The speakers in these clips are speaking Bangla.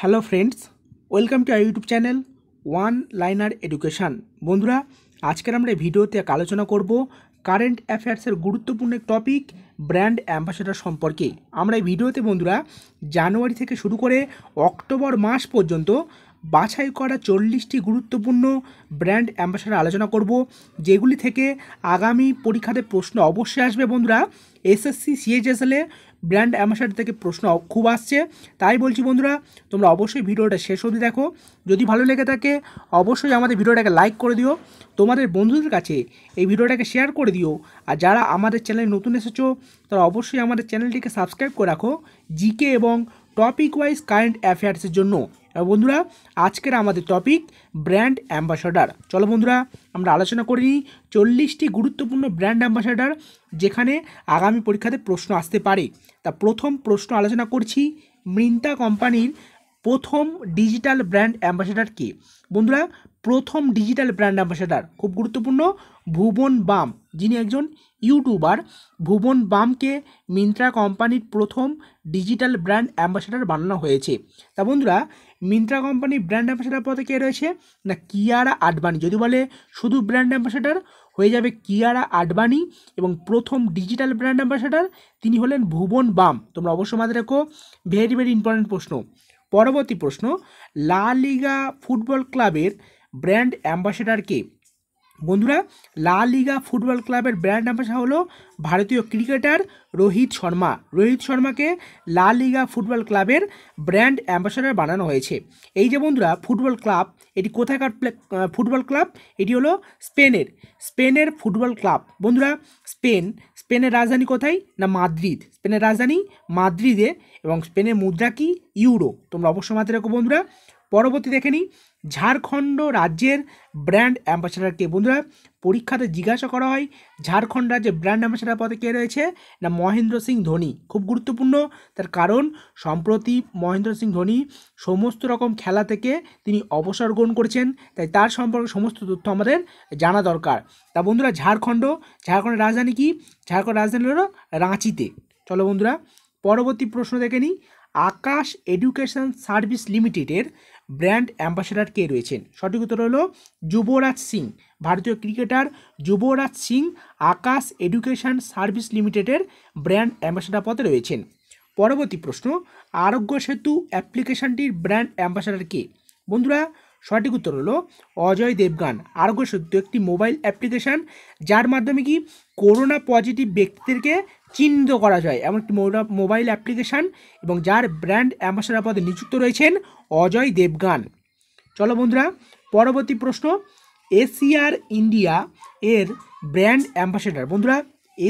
hello friends welcome to YouTube channel one liner education বন্ধুরা আজকের আমরা ভিডিওতে আলোচনা করব কারেন্ট অ্যাফেয়ার্সের গুরুত্বপূর্ণ টপিক ব্র্যান্ড অ্যাম্বাসেডার সম্পর্কে আমরা এই ভিডিওতে বন্ধুরা জানুয়ারি থেকে শুরু করে অক্টোবর মাস পর্যন্ত বাছাই করা চল্লিশটি গুরুত্বপূর্ণ ব্র্যান্ড অ্যাম্বাসাডার আলোচনা করব যেগুলি থেকে আগামী পরীক্ষাতে প্রশ্ন অবশ্যই আসবে বন্ধুরা এসএসসি সিএইচএসএলে ব্র্যান্ড অ্যাম্বাসাডার থেকে প্রশ্ন খুব আসছে তাই বলছি বন্ধুরা তোমরা অবশ্যই ভিডিওটা শেষ অবধি দেখো যদি ভালো লেগে থাকে অবশ্যই আমাদের ভিডিওটাকে লাইক করে দিও তোমাদের বন্ধুদের কাছে এই ভিডিওটাকে শেয়ার করে দিও আর যারা আমাদের চ্যানেলে নতুন এসেছো তারা অবশ্যই আমাদের চ্যানেলটিকে সাবস্ক্রাইব করে রাখো জিকে এবং টপিক ওয়াইজ কারেন্ট অ্যাফেয়ার্সের জন্য বন্ধুরা আজকের আমাদের টপিক ব্র্যান্ড অ্যাম্বাসাডার চলো বন্ধুরা আমরা আলোচনা করে নিই চল্লিশটি গুরুত্বপূর্ণ ব্র্যান্ড অ্যাম্বাসাডার যেখানে আগামী পরীক্ষাতে প্রশ্ন আসতে পারে তা প্রথম প্রশ্ন আলোচনা করছি মৃন্তা কোম্পানির প্রথম ডিজিটাল ব্র্যান্ড অ্যাম্বাসাডার কে বন্ধুরা প্রথম ডিজিটাল ব্র্যান্ড অ্যাম্বাসাডার খুব গুরুত্বপূর্ণ ভুবন বাম যিনি একজন ইউটিউবার ভুবন বামকে মিন্ত্রা কোম্পানির প্রথম ডিজিটাল ব্র্যান্ড অ্যাম্বাসাডার বানানো হয়েছে তা বন্ধুরা মিন্ত্রা কোম্পানি ব্র্যান্ড অ্যাম্বাসেডার পদে কে রয়েছে না কিয়ারা আডবাণী যদি বলে শুধু ব্র্যান্ড অ্যাম্বাসেডার হয়ে যাবে কিয়ারা আডবাণী এবং প্রথম ডিজিটাল ব্র্যান্ড অ্যাম্বাসেডার তিনি হলেন ভুবন বাম তোমরা অবশ্যই মাথায় রেখো ভেরি ভেরি ইম্পর্টেন্ট প্রশ্ন পরবর্তী প্রশ্ন লা লিগা ফুটবল ক্লাবের ব্র্যান্ড অ্যাম্বাসেডার কে বন্ধুরা লা লিগা ফুটবল ক্লাবের ব্র্যান্ড অ্যাম্বাসা হলো ভারতীয় ক্রিকেটার রোহিত শর্মা রোহিত শর্মাকে লা লিগা ফুটবল ক্লাবের ব্র্যান্ড অ্যাম্বাসাডার বানানো হয়েছে এই যে বন্ধুরা ফুটবল ক্লাব এটি কোথাকার ফুটবল ক্লাব এটি হলো স্পেনের স্পেনের ফুটবল ক্লাব বন্ধুরা স্পেন স্পেনের রাজধানী কোথায় না মাদ্রিদ স্পেনের রাজধানী মাদ্রিদে এবং স্পেনের মুদ্রা কি ইউরো তোমরা অবশ্য মাথায় রাখো বন্ধুরা পরবর্তী দেখে নিই ঝাড়খণ্ড রাজ্যের ব্র্যান্ড অ্যাম্বাসাডারকে বন্ধুরা পরীক্ষাতে জিজ্ঞাসা করা হয় ঝাড়খণ্ড রাজ্যের ব্র্যান্ড অ্যাম্বাসাডার পদে কে রয়েছে না মহেন্দ্র সিং ধোনি খুব গুরুত্বপূর্ণ তার কারণ সম্প্রতি মহেন্দ্র সিং ধোনি সমস্ত রকম খেলা থেকে তিনি অবসর গ্রহণ করেছেন তাই তার সম্পর্কে সমস্ত তথ্য আমাদের জানা দরকার তা বন্ধুরা ঝাড়খণ্ড ঝাড়খণ্ডের রাজধানী কি ঝাড়খণ্ড রাজধানী হলো রাঁচিতে চলো বন্ধুরা পরবর্তী প্রশ্ন দেখে নিই আকাশ এডুকেশন সার্ভিস লিমিটেডের ব্র্যান্ড অ্যাম্বাসেডার কে রয়েছেন সঠিক উত্তর হলো যুবরাজ সিং ভারতীয় cricketer Yuvraj Singh Aakash education service লিমিটেডের ব্র্যান্ড অ্যাম্বাসেডার পদে রয়েছেন পরবর্তী প্রশ্ন আরোগ্য সেতু অ্যাপ্লিকেশনটির ব্র্যান্ড অ্যাম্বাসেডার কে বন্ধুরা সঠিক উত্তর হলো অজয় দেবগান আরোগ্য সেতু একটি মোবাইল অ্যাপ্লিকেশান যার মাধ্যমে কি করোনা পজিটিভ ব্যক্তিদেরকে চিহ্নিত করা যায় এমন একটি মোবাইল অ্যাপ্লিকেশান এবং যার ব্র্যান্ড অ্যাম্বাসাডার পদে নিযুক্ত রয়েছেন অজয় দেবগান চলো বন্ধুরা পরবর্তী প্রশ্ন এসিআর ইন্ডিয়া এর ব্র্যান্ড অ্যাম্বাসেডার বন্ধুরা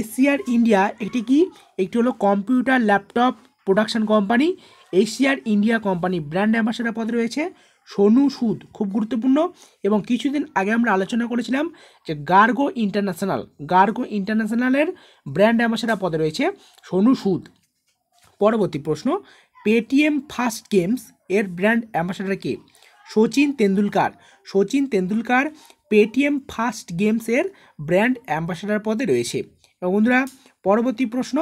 এসিআর ইন্ডিয়া একটি কি একটি হলো কম্পিউটার ল্যাপটপ প্রোডাকশন কোম্পানি এশিয়ার ইন্ডিয়া কোম্পানি ব্র্যান্ড অ্যাম্বাসেডার পদে রয়েছে সোনু সুদ খুব গুরুত্বপূর্ণ এবং কিছুদিন আগে আমরা আলোচনা করেছিলাম যে গার্গো ইন্টারন্যাশনাল গার্গো ইন্টারন্যাশনালের ব্র্যান্ড অ্যাম্বাসেডার পদে রয়েছে সোনু সুদ পরবর্তী প্রশ্ন পেটিএম ফার্স্ট গেমস এর ব্র্যান্ড অ্যাম্বাসেডার কে সচিন তেন্ডুলকার সচিন তেন্ডুলকার পেটিএম ফার্স্ট গেমসের ব্র্যান্ড অ্যাম্বাসেডার পদে রয়েছে এবং বন্ধুরা পরবর্তী প্রশ্ন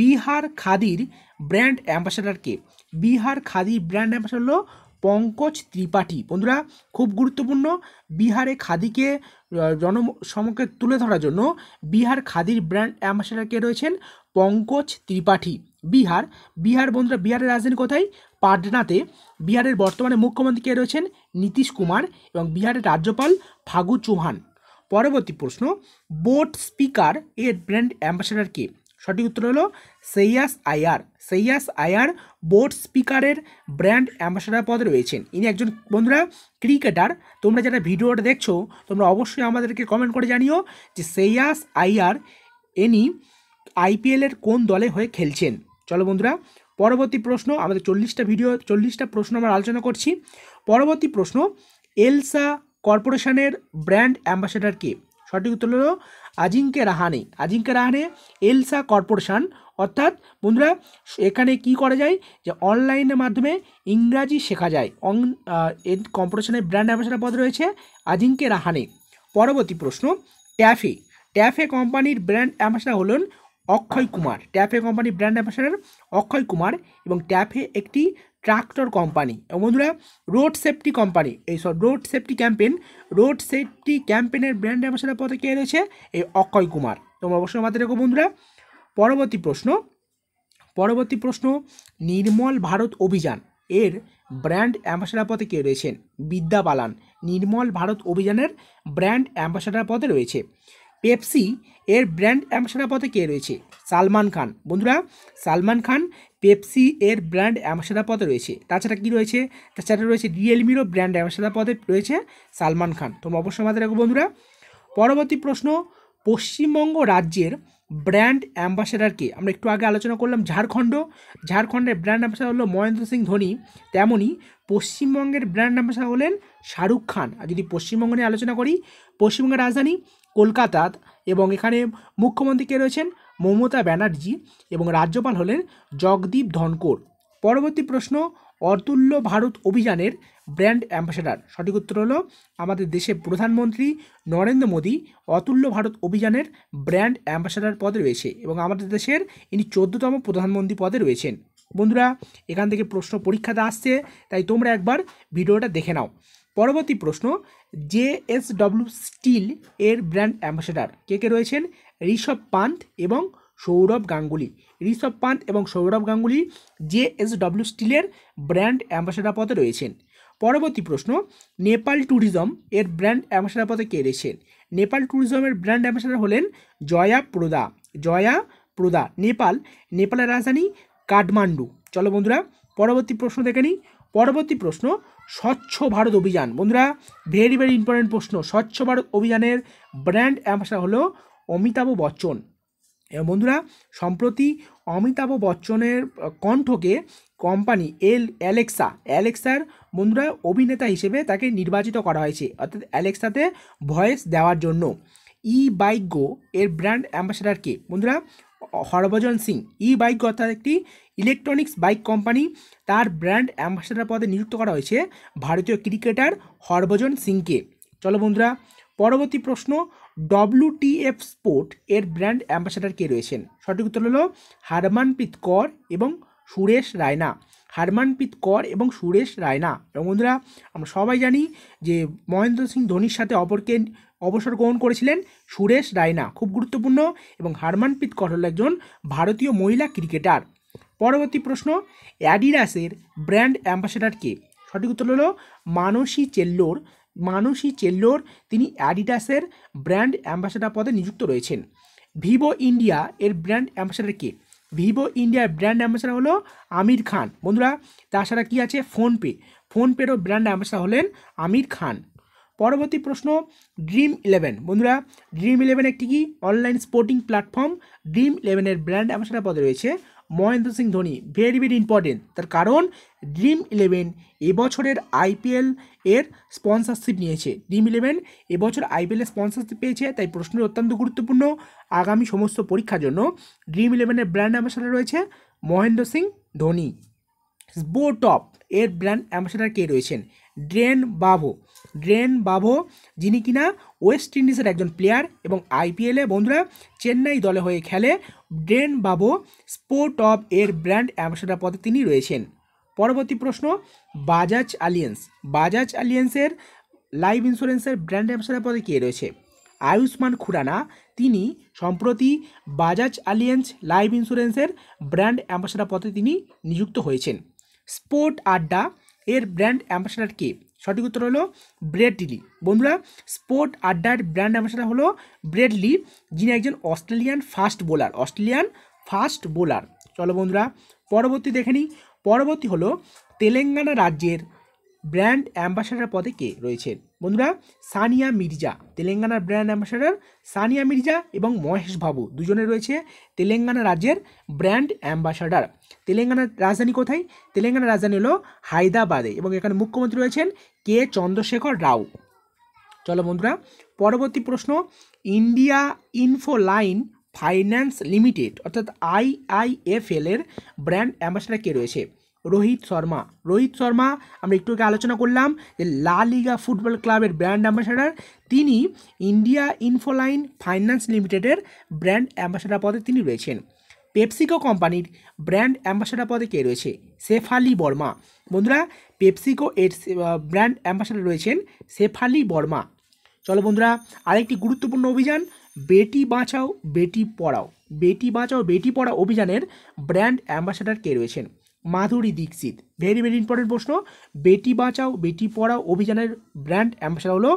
বিহার খাদির ব্র্যান্ড অ্যাম্বাসেডার কে বিহার খাদির ব্র্যান্ড অ্যাম্বাসেডার হলো পঙ্কজ ত্রিপাঠী বন্ধুরা খুব গুরুত্বপূর্ণ বিহারে খাদিকে জনসমকে তুলে ধরার জন্য বিহার খাদির ব্র্যান্ড অ্যাম্বাসেডারকে রয়েছেন পঙ্কজ ত্রিপাঠী বিহার বিহার বন্ধুরা বিহারের রাজধানী কোথায় পাটনাতে বিহারের বর্তমানে মুখ্যমন্ত্রী কে রয়েছেন নীতিশ কুমার এবং বিহারের রাজ্যপাল ফাগু চৌহান পরবর্তী প্রশ্ন বোট স্পিকার এর ব্র্যান্ড অ্যাম্বাসেডার কে সঠিক উত্তর হলো সেইয়াস আয়ার সেইয়াস আয়ার বোর্ড স্পিকারের ব্র্যান্ড অ্যাম্বাসাডার পদে রয়েছেন ইনি একজন বন্ধুরা ক্রিকেটার তোমরা যারা ভিডিওটা দেখছো তোমরা অবশ্যই আমাদেরকে কমেন্ট করে জানিও যে সেইয়াস আয়ার এনি আইপিএলের কোন দলে হয়ে খেলছেন চলো বন্ধুরা পরবর্তী প্রশ্ন আমাদের চল্লিশটা ভিডিও চল্লিশটা প্রশ্ন আমরা আলোচনা করছি পরবর্তী প্রশ্ন এলসা কর্পোরেশনের ব্র্যান্ড অ্যাম্বাসেডার কে সঠিক উত্তর হলো আজিঙ্কে রাহানে আজিঙ্কে রাহানে এলসা কর্পোরেশন অর্থাৎ বন্ধুরা এখানে কি করা যায় যে অনলাইনের মাধ্যমে ইংরাজি শেখা যায় অন কর্পোরেশনের ব্র্যান্ড অ্যাম্বাসাডার পদ রয়েছে আজিঙ্কে রাহানে পরবর্তী প্রশ্ন ট্যাফে ট্যাফে কোম্পানির ব্র্যান্ড অ্যাম্বাসাডার হলেন Akshay Kumar TAFE company brand ambassador Akshay Kumar এবং ট্যাফে একটি ট্রাক্টর কোম্পানি এবং বন্ধুরা রোড সেফটি কোম্পানি এই সব road safety campaign road safety ক্যাম্পেনের ব্র্যান্ড অ্যাম্বাসাডার পথে কে রয়েছে এই অক্ষয় কুমার তোমরা অবশ্যই মাথায় রেখো বন্ধুরা পরবর্তী প্রশ্ন পরবর্তী প্রশ্ন নির্মল ভারত অভিযান এর ব্র্যান্ড অ্যাম্বাসাডার পদে কে রয়েছেন বিদ্যা বালান নির্মল ভারত অভিযানের ব্র্যান্ড অ্যাম্বাসাডার পদে রয়েছে পেপসি এর ব্র্যান্ড অ্যাম্বাসাডার পদে কে রয়েছে সালমান খান বন্ধুরা সালমান খান পেপসি এর ব্র্যান্ড অ্যাম্বাসাডার পদে রয়েছে তাছাড়া কি রয়েছে তাছাড়া রয়েছে রিয়েলমিরও ব্র্যান্ড অ্যাম্বাসাডার পদে রয়েছে সালমান খান তোমরা অবশ্যই মাথায় রাখো বন্ধুরা পরবর্তী প্রশ্ন পশ্চিমবঙ্গ রাজ্যের ব্র্যান্ড অ্যাম্বাসেডারকে আমরা একটু আগে আলোচনা করলাম ঝাড়খণ্ড ঝাড়খণ্ডের ব্র্যান্ড অ্যাম্বাসেডার হলো মহেন্দ্র সিং ধোনি তেমনই পশ্চিমবঙ্গের ব্র্যান্ড অ্যাম্বাসেডার হলেন শাহরুখ খান আর যদি পশ্চিমবঙ্গ নিয়ে আলোচনা করি পশ্চিমবঙ্গের রাজধানী কলকাতা এবং এখানে মুখ্যমন্ত্রী কে রয়েছেন মমতা ব্যানার্জি এবং রাজ্যপাল হলেন জগদীপ ধনকর পরবর্তী প্রশ্ন অতুল্য ভারত অভিযানের ব্র্যান্ড অ্যাম্বাসেডার সঠিক উত্তর হলো আমাদের দেশে প্রধানমন্ত্রী নরেন্দ্র মোদী অতুল্য ভারত অভিযানের ব্র্যান্ড অ্যাম্বাসেডার পদে রয়েছে এবং আমাদের দেশের ইনি চোদ্দতম প্রধানমন্ত্রী পদে রয়েছেন বন্ধুরা এখান থেকে প্রশ্ন পরীক্ষাতে আসছে তাই তোমরা একবার ভিডিওটা দেখে নাও পরবর্তী প্রশ্ন জে এস ডব্লু স্টিল এর ব্র্যান্ড অ্যাম্বাসেডার কে কে রয়েছেন ঋষভ পান্থ এবং সৌরভ গাঙ্গুলি ঋষভ পান্ত এবং সৌরভ গাঙ্গুলি জে এস ডব্লু স্টিলের ব্র্যান্ড অ্যাম্বাসেডার পদে রয়েছেন পরবর্তী প্রশ্ন নেপাল ট্যুরিজম এর ব্র্যান্ড অ্যাম্বাসেডার পদে কে রয়েছেন নেপাল ট্যুরিজমের ব্র্যান্ড অ্যাম্বাসেডার হলেন জয়া প্রদা জয়া প্রদা নেপাল নেপালের রাজধানী কাঠমান্ডু চলো বন্ধুরা পরবর্তী প্রশ্ন দেখে নিই পরবর্তী প্রশ্ন স্বচ্ছ ভারত অভিযান বন্ধুরা ভেরি ভেরি ইম্পর্টেন্ট প্রশ্ন স্বচ্ছ ভারত অভিযানের ব্র্যান্ড অ্যাম্বাসার হলো অমিতাভ বচ্চন এবং বন্ধুরা সম্প্রতি অমিতাভ বচ্চনের কণ্ঠকে কোম্পানি এল অ্যালেক্সা অ্যালেক্সার বন্ধুরা অভিনেতা হিসেবে তাকে নির্বাচিত করা হয়েছে অর্থাৎ অ্যালেক্সাতে ভয়েস দেওয়ার জন্য ই বাইক গো এর ব্র্যান্ড অ্যাম্বাসাডারকে বন্ধুরা হরভজন সিং ই বাইক অর্থাৎ একটি ইলেকট্রনিক্স বাইক কোম্পানি তার ব্র্যান্ড অ্যাম্বাসেডার পদে নিযুক্ত করা হয়েছে ভারতীয় ক্রিকেটার হরভজন সিংকে চলো বন্ধুরা পরবর্তী প্রশ্ন ডব্লিউটিএফ স্পোর্ট এর ব্র্যান্ড অ্যাম্বাসেডার কে রয়েছেন সঠিক উত্তর হল হারমানপ্রীত কর এবং সুরেশ রায়না হারমানপ্রীত কর এবং সুরেশ রায়না এবং বন্ধুরা আমরা সবাই জানি যে মহেন্দ্র সিং ধোনির সাথে অপরকে অবসর গ্রহণ করেছিলেন সুরেশ রায়না খুব গুরুত্বপূর্ণ এবং হারমানপ্রীত কর হল একজন ভারতীয় মহিলা ক্রিকেটার পরবর্তী প্রশ্ন অ্যাডিডাসের ব্র্যান্ড অ্যাম্বাসেডার কে সঠিক উত্তর হলো মানসী চেল্লোর মানসী চেল্লোর তিনি অ্যাডিডাসের ব্র্যান্ড অ্যাম্বাসেডার পদে নিযুক্ত রয়েছেন ভিভো ইন্ডিয়া এর ব্র্যান্ড অ্যাম্বাসেডার কে ভিভো ইন্ডিয়ার ব্র্যান্ড অ্যাম্বাসাডার হলো আমির খান বন্ধুরা তাছাড়া কি আছে ফোনপে ফোনপেরও ব্র্যান্ড অ্যাম্বাসাডার হলেন আমির খান পরবর্তী প্রশ্ন ড্রিম ইলেভেন বন্ধুরা ড্রিম ইলেভেন একটি কি অনলাইন স্পোর্টিং প্ল্যাটফর্ম ড্রিম ইলেভেনের ব্র্যান্ড অ্যাম্বাসাডার পদে রয়েছে Mahendra Singh Dhoni very very important তার কারণ ড্রিম ইলেভেন এবছরের আইপিএল এর স্পন্সারশিপ নিয়েছে ড্রিম ইলেভেন এবছর এর স্পন্সরশিপ পেয়েছে তাই প্রশ্নটি অত্যন্ত গুরুত্বপূর্ণ আগামী সমস্ত পরীক্ষার জন্য ড্রিম ইলেভেনের ব্র্যান্ড অ্যাম্বাসাডার রয়েছে মহেন্দ্র সিং ধোনি টপ এর ব্র্যান্ড অ্যাম্বাসাডার কে রয়েছেন ড্রেন বাভো ড্রেন বাভো যিনি কিনা ওয়েস্ট ইন্ডিজের একজন প্লেয়ার এবং আইপিএলে বন্ধুরা চেন্নাই দলে হয়ে খেলে ড্রেন বাবো স্পোর্ট অব এর ব্র্যান্ড অ্যাম্বাসাডার পদে তিনি রয়েছেন পরবর্তী প্রশ্ন বাজাজ আলিয়েন্স বাজাজ আলিয়েন্সের লাইফ ইন্স্যুরেন্সের ব্র্যান্ড অ্যাম্বাসাডার পদে কে রয়েছে আয়ুষ্মান খুরানা তিনি সম্প্রতি বাজাজ আলিয়েন্স লাইফ ইন্স্যুরেন্সের ব্র্যান্ড অ্যাম্বাসাডার পদে তিনি নিযুক্ত হয়েছেন স্পোর্ট আড্ডা এর ব্র্যান্ড অ্যাম্বাসাডার কে সঠিক উত্তর হলো ব্রেডলি বন্ধুরা স্পোর্ট আড্ডার ব্র্যান্ড অ্যাম্বাসাডার হলো ব্রেডলি যিনি একজন Australian fast bowler Australian fast bowler চলো বন্ধুরা পরবর্তী দেখে নিই পরবর্তী হলো তেলেঙ্গানা রাজ্যের ব্র্যান্ড অ্যাম্বাসাডার পদে কে রয়েছেন বন্ধুরা সানিয়া মির্জা তেলেঙ্গানার ব্র্যান্ড অ্যাম্বাসাডার সানিয়া মির্জা এবং মহেশ বাবু দুজনে রয়েছে তেলেঙ্গানা রাজ্যের ব্র্যান্ড অ্যাম্বাসাডার তেলেঙ্গানার রাজধানী কোথায় তেলেঙ্গানার রাজধানী হলো হায়দ্রাবাদে এবং এখানে মুখ্যমন্ত্রী রয়েছেন কে চন্দ্রশেখর রাও চলো বন্ধুরা পরবর্তী প্রশ্ন India info line finance limited অর্থাৎ আইআইএফএল এর ব্র্যান্ড অ্যাম্বাসাডার কে রয়েছে রোহিত শর্মা রোহিত শর্মা আমরা একটু আগে আলোচনা করলাম যে লা লিগা ফুটবল ক্লাবের ব্র্যান্ড অ্যাম্বাসাডার তিনি ইন্ডিয়া ইনফোলাইন ফাইন্যান্স লিমিটেডের ব্র্যান্ড অ্যাম্বাসাডার পদে তিনি রয়েছেন পেপসিকো কোম্পানির ব্র্যান্ড অ্যাম্বাসাডার পদে কে রয়েছে শেফালি বর্মা বন্ধুরা পেপসিকো এর ব্র্যান্ড অ্যাম্বাসাডার রয়েছেন শেফালি বর্মা চলো বন্ধুরা আরেকটি গুরুত্বপূর্ণ অভিযান বেটি বাঁচাও বেটি পড়াও বেটি বাঁচাও বেটি পড়া অভিযানের ব্র্যান্ড অ্যাম্বাসাডার কে রয়েছেন Madhuri Dixit very very important প্রশ্ন বেটি বাঁচাও বেটি পড়াও অভিযানের ব্র্যান্ড অ্যাম্বাসাডার হলো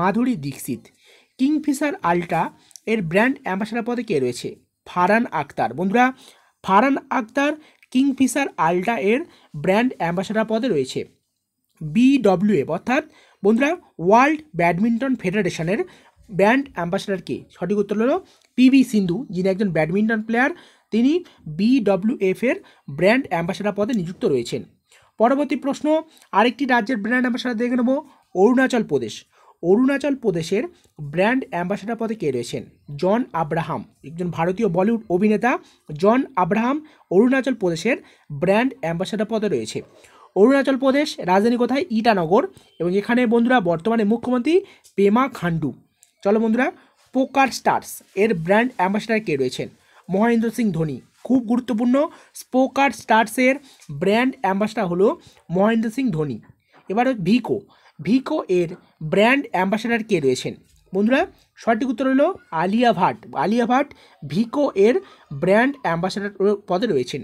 মাধুরী দীক্ষিত কিংফিশার আল্ট্রা এর ব্র্যান্ড অ্যাম্বাসাডার পদে কে রয়েছে ফারান আক্তার বন্ধুরা ফারান আক্তার কিংফিশার আল্ট্রা এর ব্র্যান্ড অ্যাম্বাসাডার পদে রয়েছে বিডব্লিউএফ অর্থাৎ বন্ধুরা ওয়ার্ল্ড ব্যাডমিন্টন ফেডারেশনের ব্র্যান্ড অ্যাম্বাসাডার কে সঠিক উত্তর হলো ভি সিন্ধু যিনি একজন ব্যাডমিন্টন প্লেয়ার তিনি বিডব্লিউএফের ব্র্যান্ড অ্যাম্বাসেডার পদে নিযুক্ত রয়েছেন পরবর্তী প্রশ্ন আরেকটি রাজ্যের ব্র্যান্ড অ্যাম্বাসেডার দেখে নেব অরুণাচল প্রদেশ অরুণাচল প্রদেশের ব্র্যান্ড অ্যাম্বাসেডার পদে কে রয়েছেন জন আব্রাহাম একজন ভারতীয় বলিউড অভিনেতা জন আব্রাহাম অরুণাচল প্রদেশের ব্র্যান্ড অ্যাম্বাসেডার পদে রয়েছে অরুণাচল প্রদেশ রাজধানী কোথায় ইটানগর এবং এখানে বন্ধুরা বর্তমানে মুখ্যমন্ত্রী পেমা খান্ডু চলো বন্ধুরা পোকার স্টার্স এর ব্র্যান্ড অ্যাম্বাসেডার কে রয়েছেন মহেন্দ্র সিং ধোনি খুব গুরুত্বপূর্ণ স্পোকার স্টার্সের ব্র্যান্ড অ্যাম্বাসডার হলো মহেন্দ্র সিং ধোনি এবার ভিকো ভিকো এর ব্র্যান্ড অ্যাম্বাসেডার কে রয়েছেন বন্ধুরা সঠিক উত্তর হলো আলিয়া ভাট আলিয়া ভাট ভিকো এর ব্র্যান্ড অ্যাম্বাসেডার পদে রয়েছেন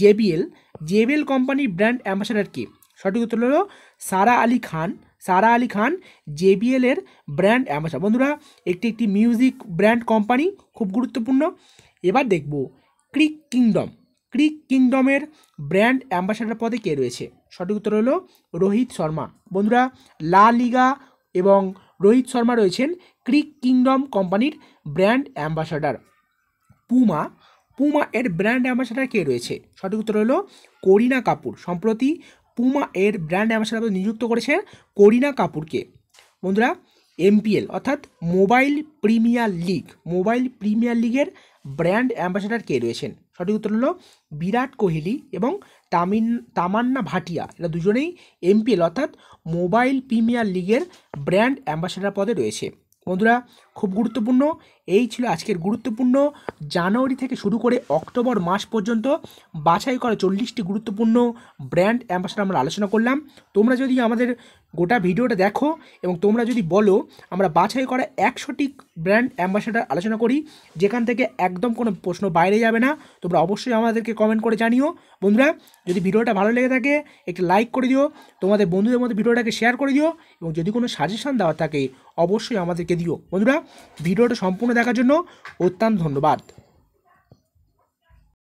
জেবিএল জেবিএল কোম্পানির ব্র্যান্ড অ্যাম্বাসেডার কে সঠিক উত্তর হলো সারা আলী খান সারা আলী খান জেবিএল এর ব্র্যান্ড অ্যাম্বাসেডার বন্ধুরা একটি একটি মিউজিক ব্র্যান্ড কোম্পানি খুব গুরুত্বপূর্ণ এবার দেখব ক্রিক কিংডম ক্রিক কিংডমের ব্র্যান্ড অ্যাম্বাসাডার পদে কে রয়েছে সঠিক উত্তর হলো রোহিত শর্মা বন্ধুরা লা লিগা এবং রোহিত শর্মা রয়েছেন ক্রিক কিংডম কোম্পানির ব্র্যান্ড অ্যাম্বাসাডার পুমা পুমা এর ব্র্যান্ড অ্যাম্বাসাডার কে রয়েছে সঠিক উত্তর হলো করিনা কাপুর সম্প্রতি পুমা এর ব্র্যান্ড অ্যাম্বাসাডার নিযুক্ত করেছেন করিনা কাপুরকে বন্ধুরা এমপিএল অর্থাৎ mobile premier league mobile premier লিগের ব্র্যান্ড অ্যাম্বাসেডার কে রয়েছেন সঠিক উত্তর হলো বিরাট কোহলি এবং তামিন তামান্না ভাটিয়া এরা দুজনেই এমপিএল অর্থাৎ মোবাইল প্রিমিয়ার লিগের ব্র্যান্ড অ্যাম্বাসেডার পদে রয়েছে বন্ধুরা খুব গুরুত্বপূর্ণ এই ছিল আজকের গুরুত্বপূর্ণ জানুয়ারি থেকে শুরু করে অক্টোবর মাস পর্যন্ত বাছাই করা চল্লিশটি গুরুত্বপূর্ণ ব্র্যান্ড অ্যাম্বাসাডার আমরা আলোচনা করলাম তোমরা যদি আমাদের গোটা ভিডিওটা দেখো এবং তোমরা যদি বলো আমরা বাছাই করা একশোটি ব্র্যান্ড অ্যাম্বাসেডার আলোচনা করি যেখান থেকে একদম কোনো প্রশ্ন বাইরে যাবে না তোমরা অবশ্যই আমাদেরকে কমেন্ট করে জানিও বন্ধুরা যদি ভিডিওটা ভালো লেগে থাকে একটি লাইক করে দিও তোমাদের বন্ধুদের মধ্যে ভিডিওটাকে শেয়ার করে দিও এবং যদি কোনো সাজেশান দেওয়া থাকে অবশ্যই আমাদেরকে দিও বন্ধুরা ভিডিওটা সম্পূর্ণ দেখার জন্য অত্যন্ত ধন্যবাদ